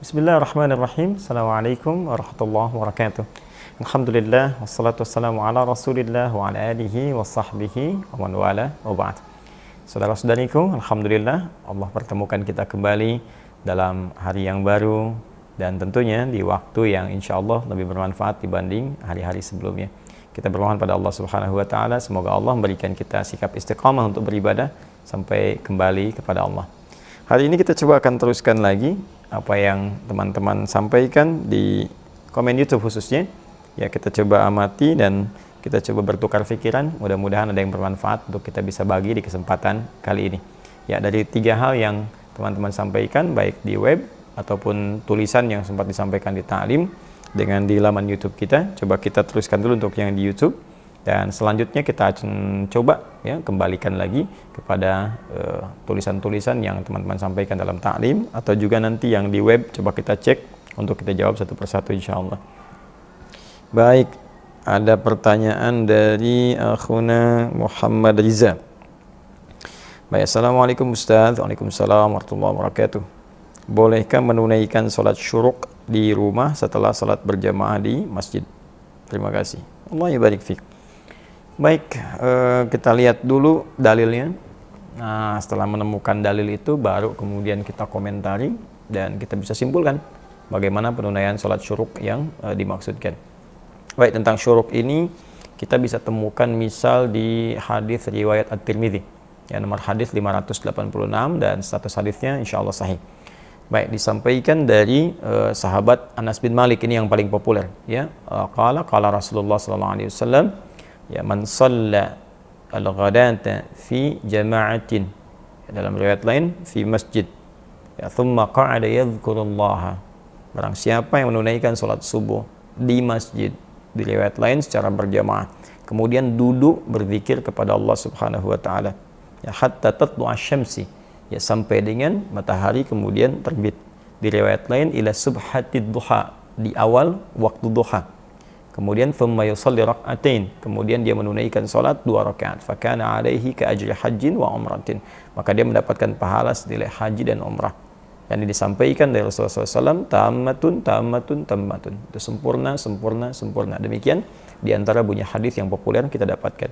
Bismillahirrahmanirrahim. Assalamualaikum warahmatullahi wabarakatuh. Alhamdulillah wassalatu wassalamu ala Rasulillah wa ala alihi wa sahbihi wa man wala wa ba'd. Saudara-saudariku, alhamdulillah Allah pertemukan kita kembali dalam hari yang baru dan tentunya di waktu yang insyaallah lebih bermanfaat dibanding hari-hari sebelumnya. Kita bermohon pada Allah Subhanahu wa taala semoga Allah memberikan kita sikap istiqamah untuk beribadah sampai kembali kepada Allah. Hari ini kita coba akan teruskan lagi apa yang teman-teman sampaikan di komen YouTube khususnya. Ya, kita coba amati dan kita coba bertukar pikiran. Mudah-mudahan ada yang bermanfaat untuk kita bisa bagi di kesempatan kali ini. Ya, dari tiga hal yang teman-teman sampaikan, baik di web ataupun tulisan yang sempat disampaikan di Ta'lim dengan di laman YouTube kita. Coba kita teruskan dulu untuk yang di YouTube. Dan selanjutnya kita coba ya kembalikan lagi kepada eh, tulisan-tulisan uh, yang teman-teman sampaikan dalam taklim atau juga nanti yang di web coba kita cek untuk kita jawab satu persatu insya Allah. Baik, ada pertanyaan dari akhuna Muhammad Riza. Baik, Assalamualaikum Ustaz. Waalaikumsalam warahmatullahi wabarakatuh. Bolehkah menunaikan sholat syuruk di rumah setelah sholat berjamaah di masjid? Terima kasih. Allah ibarik fiqh. Baik, eh, kita lihat dulu dalilnya. Nah, setelah menemukan dalil itu, baru kemudian kita komentari dan kita bisa simpulkan bagaimana penunaian sholat syuruk yang eh, dimaksudkan. Baik, tentang syuruk ini kita bisa temukan misal di hadis riwayat At-Tirmidzi. Ya, nomor hadis 586 dan status hadisnya insya Allah sahih. Baik, disampaikan dari uh, sahabat Anas bin Malik ini yang paling populer. Ya, kala kala Rasulullah sallallahu alaihi wasallam ya man salla al-ghadata fi jama'atin ya, dalam riwayat lain fi masjid ya thumma qa'ada yadhkurullah barang siapa yang menunaikan salat subuh di masjid di riwayat lain secara berjamaah kemudian duduk berzikir kepada Allah Subhanahu wa taala ya hatta tatlu'a syamsi ya sampai dengan matahari kemudian terbit di riwayat lain ila subhatid duha di awal waktu duha kemudian thumma yusalli raka'atain. kemudian dia menunaikan salat dua rakaat kana alaihi ka ajri hajjin wa umratin maka dia mendapatkan pahala senilai haji dan umrah dan disampaikan dari Rasulullah SAW tamatun tamatun tamatun itu sempurna sempurna sempurna demikian di antara bunyi hadis yang populer kita dapatkan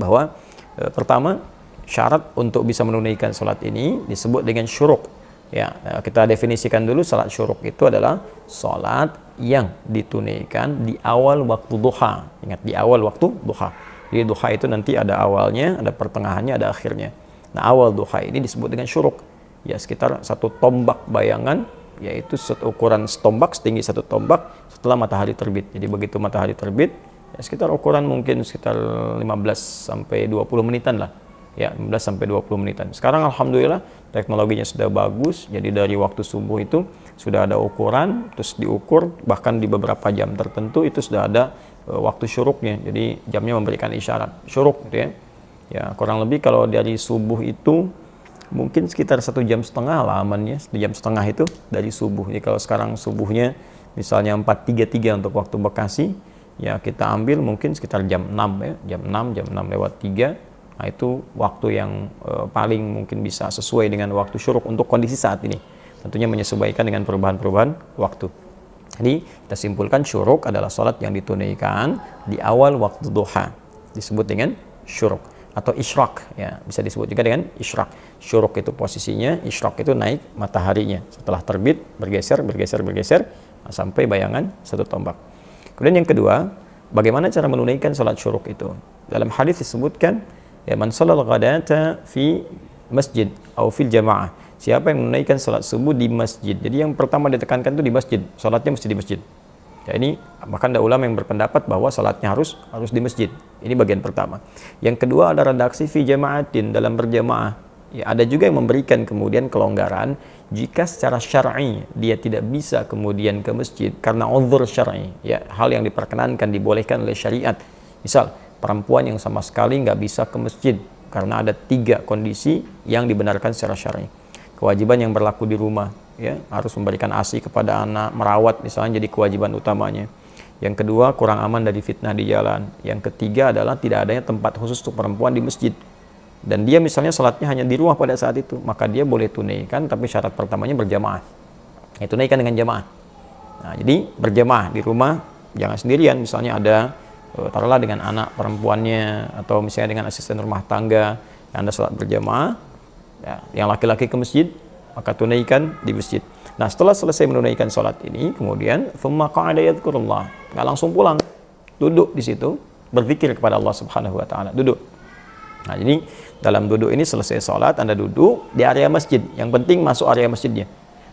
bahwa e, pertama syarat untuk bisa menunaikan salat ini disebut dengan syuruk ya e, kita definisikan dulu salat syuruk itu adalah salat yang ditunaikan di awal waktu duha. Ingat, di awal waktu duha. Jadi duha itu nanti ada awalnya, ada pertengahannya, ada akhirnya. Nah, awal duha ini disebut dengan syuruk. Ya, sekitar satu tombak bayangan, yaitu ukuran setombak, setinggi satu tombak setelah matahari terbit. Jadi begitu matahari terbit, ya sekitar ukuran mungkin sekitar 15 sampai 20 menitan lah ya 15 sampai 20 menitan. Sekarang alhamdulillah teknologinya sudah bagus, jadi dari waktu subuh itu sudah ada ukuran, terus diukur bahkan di beberapa jam tertentu itu sudah ada e, waktu syuruknya. Jadi jamnya memberikan isyarat syuruk gitu ya. Ya, kurang lebih kalau dari subuh itu mungkin sekitar satu jam setengah lah amannya, satu jam setengah itu dari subuh. Jadi kalau sekarang subuhnya misalnya 4.33 untuk waktu Bekasi, ya kita ambil mungkin sekitar jam 6 ya, jam 6, jam 6 lewat 3 Nah, itu waktu yang e, paling mungkin bisa sesuai dengan waktu syuruk untuk kondisi saat ini. Tentunya menyesuaikan dengan perubahan-perubahan waktu. Jadi kita simpulkan syuruk adalah sholat yang ditunaikan di awal waktu duha. Disebut dengan syuruk atau isyrak ya bisa disebut juga dengan isyrak syuruk itu posisinya isyrak itu naik mataharinya setelah terbit bergeser bergeser bergeser nah, sampai bayangan satu tombak kemudian yang kedua bagaimana cara menunaikan sholat syuruk itu dalam hadis disebutkan ya man shalal ghadata fi masjid atau fil jamaah siapa yang menunaikan salat subuh di masjid jadi yang pertama ditekankan itu di masjid salatnya mesti di masjid ya ini bahkan ada ulama yang berpendapat bahwa salatnya harus harus di masjid ini bagian pertama yang kedua ada redaksi fi jamaatin dalam berjamaah ya ada juga yang memberikan kemudian kelonggaran jika secara syar'i dia tidak bisa kemudian ke masjid karena uzur syar'i ya hal yang diperkenankan dibolehkan oleh syariat misal perempuan yang sama sekali nggak bisa ke masjid karena ada tiga kondisi yang dibenarkan secara syar'i. Kewajiban yang berlaku di rumah, ya harus memberikan asi kepada anak, merawat misalnya jadi kewajiban utamanya. Yang kedua, kurang aman dari fitnah di jalan. Yang ketiga adalah tidak adanya tempat khusus untuk perempuan di masjid. Dan dia misalnya salatnya hanya di rumah pada saat itu, maka dia boleh tunaikan tapi syarat pertamanya berjamaah. Itu ya, naikkan dengan jamaah. Nah, jadi berjamaah di rumah jangan sendirian misalnya ada Eh, taruhlah dengan anak perempuannya atau misalnya dengan asisten rumah tangga yang anda sholat berjamaah ya, yang laki-laki ke masjid maka tunaikan di masjid nah setelah selesai menunaikan sholat ini kemudian thumma qa'ada yadhkurullah nggak langsung pulang duduk di situ berpikir kepada Allah Subhanahu wa taala duduk nah jadi dalam duduk ini selesai sholat anda duduk di area masjid yang penting masuk area masjidnya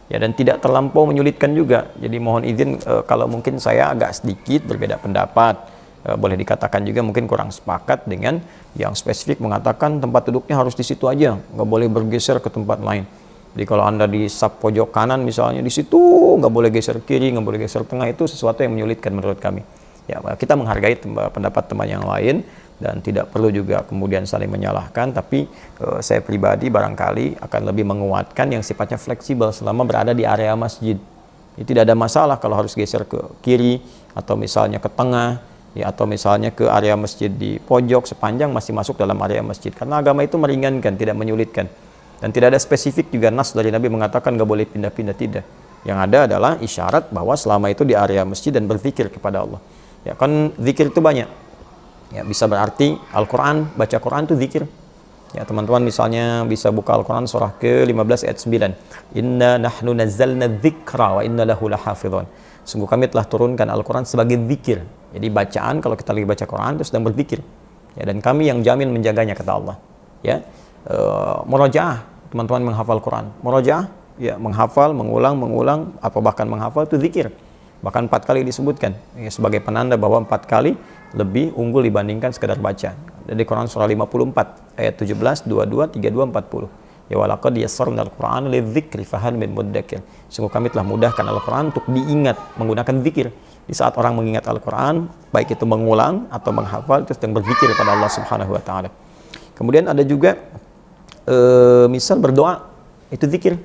ya dan tidak terlampau menyulitkan juga jadi mohon izin e, kalau mungkin saya agak sedikit berbeda pendapat Eh, boleh dikatakan juga mungkin kurang sepakat dengan yang spesifik mengatakan tempat duduknya harus di situ aja, nggak boleh bergeser ke tempat lain. Jadi kalau Anda di sub pojok kanan misalnya di situ nggak boleh geser kiri, nggak boleh geser tengah itu sesuatu yang menyulitkan menurut kami. Ya, kita menghargai pendapat teman yang lain dan tidak perlu juga kemudian saling menyalahkan tapi uh, saya pribadi barangkali akan lebih menguatkan yang sifatnya fleksibel selama berada di area masjid. Itu tidak ada masalah kalau harus geser ke kiri atau misalnya ke tengah ya, atau misalnya ke area masjid di pojok sepanjang masih masuk dalam area masjid karena agama itu meringankan tidak menyulitkan dan tidak ada spesifik juga nas dari Nabi mengatakan nggak boleh pindah-pindah tidak yang ada adalah isyarat bahwa selama itu di area masjid dan berzikir kepada Allah ya kan zikir itu banyak ya bisa berarti Al-Quran baca Quran itu zikir Ya, teman-teman misalnya bisa buka Al-Qur'an surah ke-15 ayat 9. Inna nahnu nazzalna dzikra wa inna lahu lahafidhun. Sungguh kami telah turunkan Al-Qur'an sebagai zikir. Jadi bacaan kalau kita lagi baca Quran itu sedang berzikir. Ya, dan kami yang jamin menjaganya kata Allah. Ya. E, eh, murojaah, teman-teman menghafal Quran. Murojaah ya menghafal, mengulang, mengulang atau bahkan menghafal itu zikir. Bahkan empat kali disebutkan ya, sebagai penanda bahwa empat kali lebih unggul dibandingkan sekadar baca. Dari Quran surah 54 ayat 17, 22, 32, 40. Ya walaqad yassarna al-Qur'an lidzikri fahal min muddakir. Sungguh kami telah mudahkan Al-Qur'an untuk diingat menggunakan zikir. Di saat orang mengingat Al-Qur'an, baik itu mengulang atau menghafal terus yang berzikir kepada Allah Subhanahu wa taala. Kemudian ada juga e, misal berdoa itu zikir.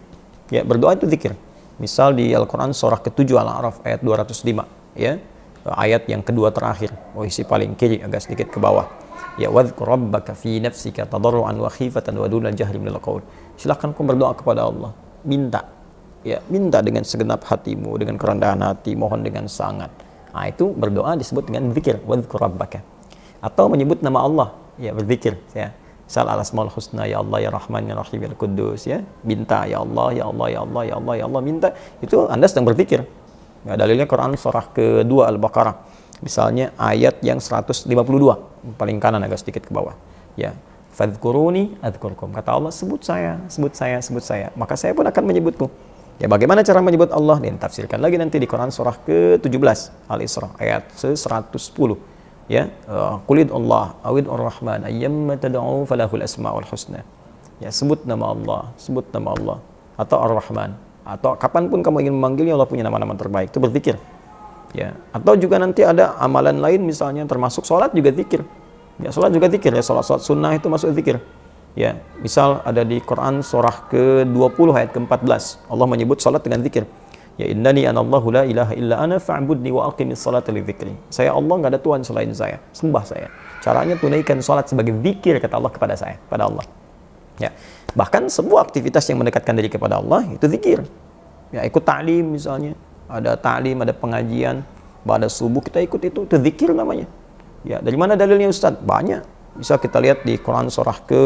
Ya, berdoa itu zikir. Misal di Al-Qur'an surah ke-7 Al-A'raf ayat 205, ya. Ayat yang kedua terakhir, posisi oh, paling kiri agak sedikit ke bawah ya wadhkur rabbaka fi nafsika tadarruan wa khifatan wa dunal jahri minal qaul silahkan kau berdoa kepada Allah minta ya minta dengan segenap hatimu dengan kerendahan hati mohon dengan sangat nah, itu berdoa disebut dengan zikir wadhkur rabbaka atau menyebut nama Allah ya berzikir ya Sal al asmaul husna ya Allah ya Rahman ya Rahim ya Kudus ya minta ya Allah ya Allah ya Allah ya Allah ya Allah minta itu Anda sedang berzikir ya dalilnya Quran surah kedua Al-Baqarah misalnya ayat yang 152 paling kanan agak sedikit ke bawah ya fadkuruni adkurkum kata Allah sebut saya sebut saya sebut saya maka saya pun akan menyebutmu ya bagaimana cara menyebut Allah dan tafsirkan lagi nanti di Quran surah ke-17 Al-Isra ayat 110 ya kulid eh, Allah awid ar-Rahman ayyamma tad'u falahul asmaul husna ya sebut nama Allah sebut nama Allah atau ar-Rahman atau kapanpun kamu ingin memanggilnya Allah punya nama-nama terbaik itu berzikir ya atau juga nanti ada amalan lain misalnya termasuk sholat juga zikir ya sholat juga zikir ya sholat sholat sunnah itu masuk zikir ya misal ada di Quran surah ke 20 ayat ke 14 Allah menyebut sholat dengan zikir ya innani anallahu la ilaha illa ana fa'budni wa aqimis salata li dzikri saya Allah nggak ada Tuhan selain saya sembah saya caranya tunaikan sholat sebagai zikir kata Allah kepada saya pada Allah ya bahkan semua aktivitas yang mendekatkan diri kepada Allah itu zikir ya ikut ta'lim misalnya ada ta'lim, ada pengajian, pada subuh kita ikut itu, itu zikir namanya. Ya, dari mana dalilnya Ustaz? Banyak. Bisa kita lihat di Quran surah ke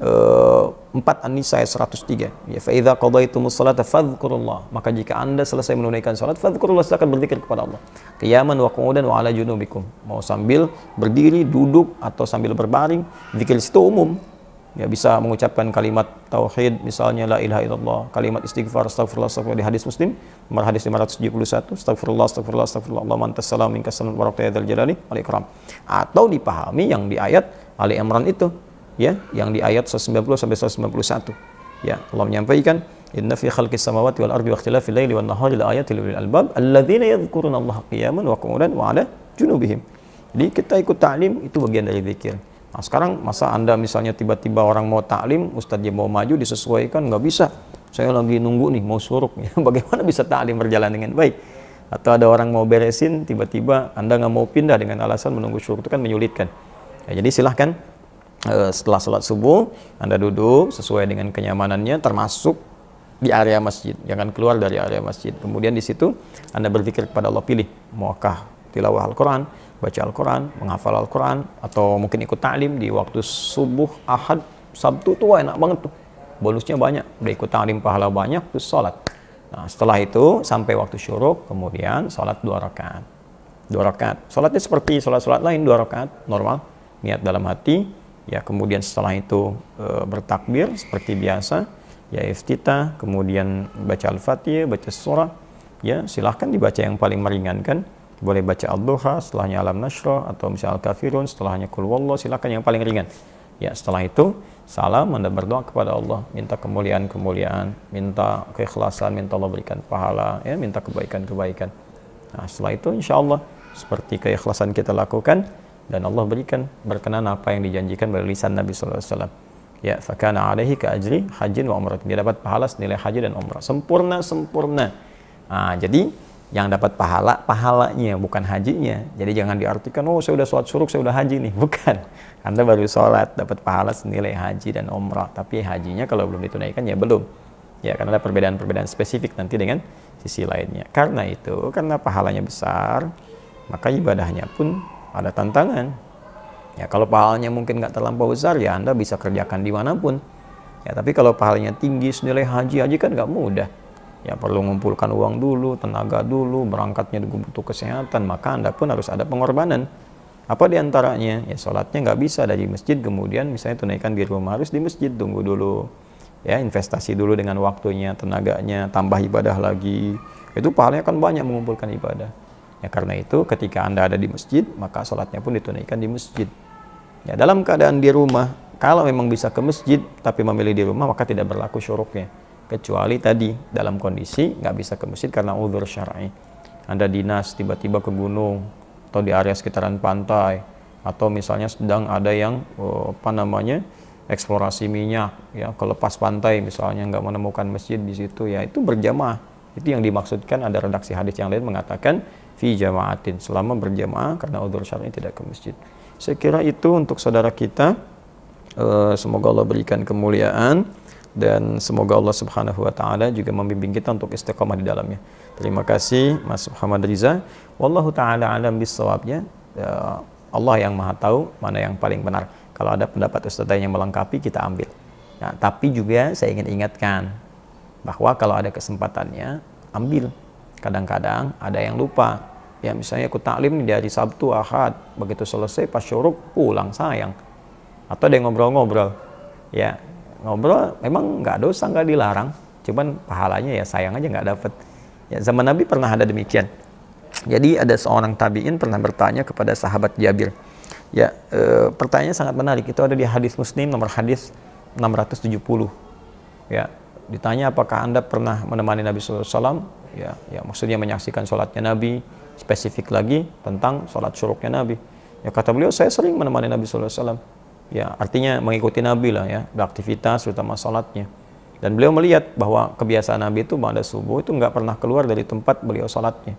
uh, eh, 4 An-Nisa ayat 103. Ya, fa idza qadaitumus salata fadhkurullah. Maka jika Anda selesai menunaikan salat, fadhkurullah silakan berzikir kepada Allah. Qiyaman wa qu'udan wa ala junubikum. Mau sambil berdiri, duduk atau sambil berbaring, zikir itu umum ya bisa mengucapkan kalimat tauhid misalnya la ilaha illallah kalimat istighfar astagfirullah astagfirullah di hadis muslim nomor hadis 571 astagfirullah astagfirullah astagfirullah Allah mantas salam minka salam barakatuh ya jalali wal ikram atau dipahami yang di ayat Ali Imran itu ya yang di ayat 190 sampai 191 ya Allah menyampaikan inna fi khalqis samawati wal ardi wa ikhtilafil laili wan nahari la ayatin lil albab alladziina yadhkuruna Allah qiyaman wa qu'udan wa 'ala junubihim jadi kita ikut ta'lim itu bagian dari zikir Nah, sekarang masa Anda misalnya tiba-tiba orang mau taklim, Ustadz mau maju disesuaikan, nggak bisa. Saya lagi nunggu nih, mau suruh. Ya, bagaimana bisa taklim berjalan dengan baik? Atau ada orang mau beresin, tiba-tiba Anda nggak mau pindah dengan alasan menunggu suruk itu kan menyulitkan. Ya, jadi silahkan eh, setelah sholat subuh, Anda duduk sesuai dengan kenyamanannya, termasuk di area masjid. Jangan keluar dari area masjid. Kemudian di situ Anda berpikir kepada Allah, pilih. Maukah tilawah Al-Quran, baca Al-Quran, menghafal Al-Quran, atau mungkin ikut ta'lim di waktu subuh, ahad, sabtu tuh enak banget tuh. Bonusnya banyak, udah ikut ta'lim pahala banyak, terus sholat. Nah setelah itu sampai waktu syuruk, kemudian sholat dua rakaat. Dua rakaat. Sholatnya seperti sholat-sholat lain, dua rakaat, normal. Niat dalam hati, ya kemudian setelah itu e, bertakbir seperti biasa, ya iftitah, kemudian baca Al-Fatihah, baca surah, ya silahkan dibaca yang paling meringankan, boleh baca al duha setelahnya Alam Nashra, atau misal Al-Kafirun, setelahnya Kul Wallah, silakan yang paling ringan. Ya, setelah itu, salam Anda berdoa kepada Allah, minta kemuliaan-kemuliaan, minta keikhlasan, minta Allah berikan pahala, ya, minta kebaikan-kebaikan. Nah, setelah itu insya Allah, seperti keikhlasan kita lakukan, dan Allah berikan berkenan apa yang dijanjikan dari lisan Nabi SAW. Ya, fakana alaihi ka ajri hajin wa umrah. Dia dapat pahala senilai haji dan umrah. Sempurna, sempurna. Nah, jadi, yang dapat pahala pahalanya bukan hajinya jadi jangan diartikan oh saya sudah sholat suruk saya sudah haji nih bukan anda baru sholat dapat pahala senilai haji dan umrah tapi hajinya kalau belum ditunaikan ya belum ya karena ada perbedaan-perbedaan spesifik nanti dengan sisi lainnya karena itu karena pahalanya besar maka ibadahnya pun ada tantangan ya kalau pahalanya mungkin nggak terlampau besar ya anda bisa kerjakan di manapun. ya tapi kalau pahalanya tinggi senilai haji haji kan nggak mudah ya perlu mengumpulkan uang dulu, tenaga dulu, berangkatnya juga butuh kesehatan, maka Anda pun harus ada pengorbanan. Apa diantaranya? Ya sholatnya nggak bisa dari masjid, kemudian misalnya tunaikan di rumah, harus di masjid, tunggu dulu. Ya investasi dulu dengan waktunya, tenaganya, tambah ibadah lagi. Itu pahalanya kan banyak mengumpulkan ibadah. Ya karena itu ketika Anda ada di masjid, maka sholatnya pun ditunaikan di masjid. Ya dalam keadaan di rumah, kalau memang bisa ke masjid tapi memilih di rumah maka tidak berlaku syuruknya kecuali tadi dalam kondisi nggak bisa ke masjid karena udur syar'i. Anda dinas tiba-tiba ke gunung atau di area sekitaran pantai atau misalnya sedang ada yang eh, apa namanya eksplorasi minyak ya ke lepas pantai misalnya nggak menemukan masjid di situ ya itu berjamaah itu yang dimaksudkan ada redaksi hadis yang lain mengatakan fi jamaatin selama berjamaah karena udur syar'i tidak ke masjid saya kira itu untuk saudara kita eh, semoga Allah berikan kemuliaan dan semoga Allah Subhanahu wa taala juga membimbing kita untuk istiqomah di dalamnya. Terima kasih Mas Muhammad Riza. Wallahu taala alam bisawabnya. Ya, Allah yang Maha tahu mana yang paling benar. Kalau ada pendapat ustaz yang melengkapi kita ambil. Nah, tapi juga saya ingin ingatkan bahwa kalau ada kesempatannya ambil. Kadang-kadang ada yang lupa. Ya misalnya aku taklim di hari Sabtu, Ahad, begitu selesai pas syuruk pulang sayang. Atau ada yang ngobrol-ngobrol. Ya, ngobrol memang nggak dosa nggak dilarang cuman pahalanya ya sayang aja nggak dapet ya zaman Nabi pernah ada demikian jadi ada seorang tabiin pernah bertanya kepada sahabat Jabir ya e, pertanyaannya sangat menarik itu ada di hadis Muslim nomor hadis 670 ya ditanya apakah anda pernah menemani Nabi SAW ya ya maksudnya menyaksikan sholatnya Nabi spesifik lagi tentang sholat syuruknya Nabi ya kata beliau saya sering menemani Nabi SAW ya artinya mengikuti Nabi lah ya beraktivitas terutama sholatnya dan beliau melihat bahwa kebiasaan Nabi itu pada subuh itu nggak pernah keluar dari tempat beliau sholatnya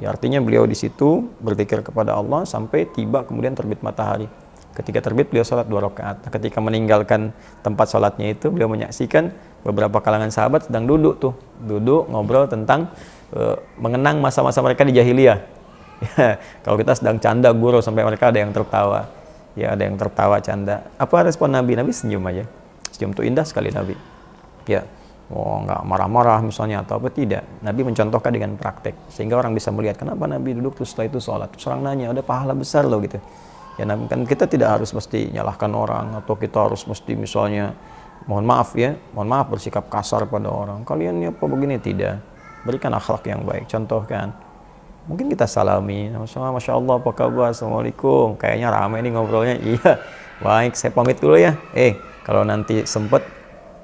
ya artinya beliau di situ berpikir kepada Allah sampai tiba kemudian terbit matahari ketika terbit beliau sholat dua rakaat nah, ketika meninggalkan tempat sholatnya itu beliau menyaksikan beberapa kalangan sahabat sedang duduk tuh duduk ngobrol tentang e, mengenang masa-masa mereka di jahiliyah kalau kita sedang canda guru sampai mereka ada yang tertawa ya ada yang tertawa canda apa respon Nabi Nabi senyum aja senyum tuh indah sekali Nabi ya oh nggak marah-marah misalnya atau apa tidak Nabi mencontohkan dengan praktek sehingga orang bisa melihat kenapa Nabi duduk terus setelah itu sholat terus orang nanya ada pahala besar loh gitu ya Nabi kan kita tidak harus mesti nyalahkan orang atau kita harus mesti misalnya mohon maaf ya mohon maaf bersikap kasar pada orang kalian ya apa begini tidak berikan akhlak yang baik contohkan mungkin kita salami sama masya Allah apa kabar assalamualaikum kayaknya ramai nih ngobrolnya iya baik saya pamit dulu ya eh kalau nanti sempet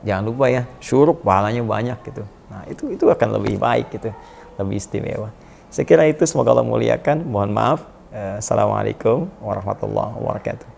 jangan lupa ya syuruk pahalanya banyak gitu nah itu itu akan lebih baik gitu lebih istimewa saya kira itu semoga Allah muliakan mohon maaf eh, assalamualaikum warahmatullahi wabarakatuh